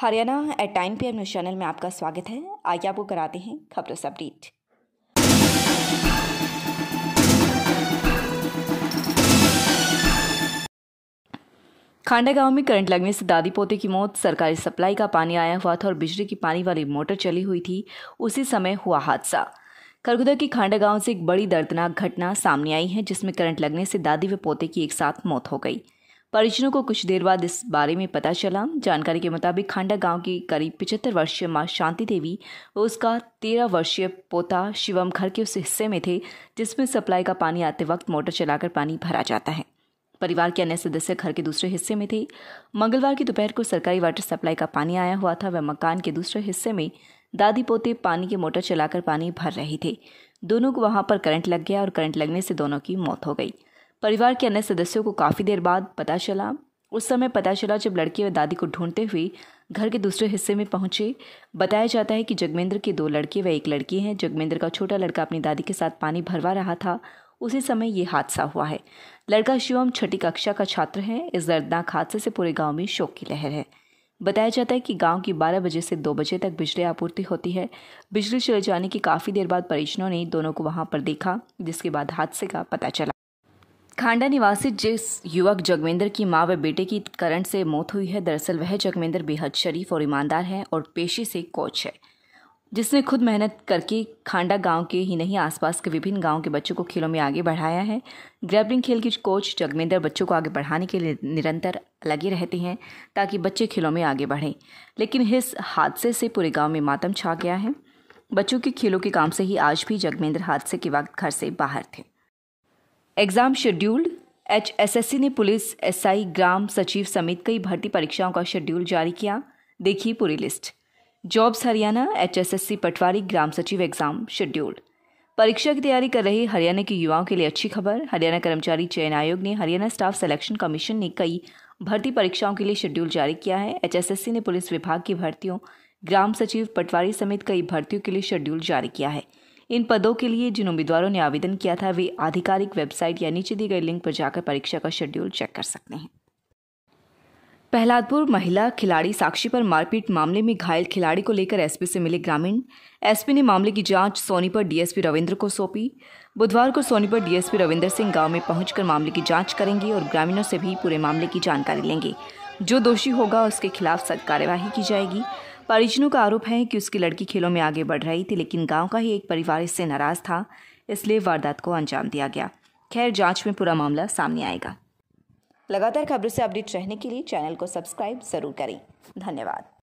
Haryana at time P news channel में आपका स्वागत है आइए आपको कराते हैं खबरों से अपडेट खांडा गांव में करंट लगने से दादी पोते की मौत सरकारी सप्लाई का पानी आया हुआ था और बिजली की पानी वाली मोटर चली हुई थी उसी समय हुआ हादसा खरगुदा के खांडा गांव से एक बड़ी दर्दनाक घटना सामने आई है जिसमें करंट लगने से दादी व पोते की एक साथ मौत हो गई परिजनों को कुछ देर बाद इस बारे में पता चला जानकारी के मुताबिक खांडा गांव की करीब पिचहत्तर वर्षीय मां शांति देवी और उसका तेरह वर्षीय पोता शिवम घर के उस हिस्से में थे जिसमें सप्लाई का पानी आते वक्त मोटर चलाकर पानी भरा जाता है परिवार के अन्य सदस्य घर के दूसरे हिस्से में थे मंगलवार की दोपहर को सरकारी वाटर सप्लाई का पानी आया हुआ था वह मकान के दूसरे हिस्से में दादी पोते पानी की मोटर चलाकर पानी भर रहे थे दोनों को वहां पर करंट लग गया और करंट लगने से दोनों की मौत हो गई परिवार के अन्य सदस्यों को काफ़ी देर बाद पता चला उस समय पता चला जब लड़के व दादी को ढूंढते हुए घर के दूसरे हिस्से में पहुंचे बताया जाता है कि जगमेंद्र के दो लड़के व एक लड़की हैं जगमेंद्र का छोटा लड़का अपनी दादी के साथ पानी भरवा रहा था उसी समय ये हादसा हुआ है लड़का शिवम छठी कक्षा का छात्र है इस दर्दनाक हादसे से पूरे गाँव में शोक की लहर है बताया जाता है कि गांव की 12 बजे से 2 बजे तक बिजली आपूर्ति होती है बिजली चले जाने की काफ़ी देर बाद परिजनों ने दोनों को वहां पर देखा जिसके बाद हादसे का पता चला खांडा निवासी जिस युवक जगमेंद्र की मां व बेटे की करंट से मौत हुई है दरअसल वह जगमेंद्र बेहद शरीफ और ईमानदार है और पेशे से कोच है जिसने खुद मेहनत करके खांडा गांव के ही नहीं आसपास के विभिन्न गांव के बच्चों को खेलों में आगे बढ़ाया है ग्रैबलिंग खेल की कोच जगमेंद्र बच्चों को आगे बढ़ाने के लिए निरंतर लगे रहते हैं ताकि बच्चे खेलों में आगे बढ़ें लेकिन इस हादसे से पूरे गाँव में मातम छा गया है बच्चों के खेलों के काम से ही आज भी जगमेंद्र हादसे के वक्त घर से बाहर थे एग्जाम शेड्यूल्ड एचएसएससी ने पुलिस एसआई ग्राम सचिव समेत कई भर्ती परीक्षाओं का शेड्यूल जारी किया देखिए पूरी list jobs Haryana HSSC patwari ग्राम सचिव एग्जाम शेड्यूल परीक्षा की तैयारी कर रहे हरियाणा के युवाओं के लिए अच्छी खबर हरियाणा कर्मचारी चयन आयोग ने हरियाणा स्टाफ सिलेक्शन कमीशन ने कई भर्ती परीक्षाओं के लिए शेड्यूल जारी किया है एचएसएससी ने पुलिस विभाग की भर्तियों ग्राम सचिव पटवारी समेत कई भर्तियों के लिए शेड्यूल जारी किया है इन पदों के लिए जिन उम्मीदवारों ने आवेदन किया था वे आधिकारिक वेबसाइट या नीचे दी गई लिंक पर जाकर परीक्षा का शेड्यूल चेक कर सकते हैं पहलादपुर महिला खिलाड़ी साक्षी पर मारपीट मामले में घायल खिलाड़ी को लेकर एसपी से मिले ग्रामीण एसपी ने मामले की जांच सोनीपत डीएसपी रविंद्र को सौंपी बुधवार को सोनीपत डीएसपी रविंद्र सिंह गांव में पहुंचकर मामले की जांच करेंगे और ग्रामीणों से भी पूरे मामले की जानकारी लेंगे जो दोषी होगा उसके खिलाफ सख्त कार्यवाही की जाएगी परिजनों का आरोप है कि उसकी लड़की खेलों में आगे बढ़ रही थी लेकिन गांव का ही एक परिवार इससे नाराज था इसलिए वारदात को अंजाम दिया गया खैर जांच में पूरा मामला सामने आएगा लगातार खबरों से अपडेट रहने के लिए चैनल को सब्सक्राइब ज़रूर करें धन्यवाद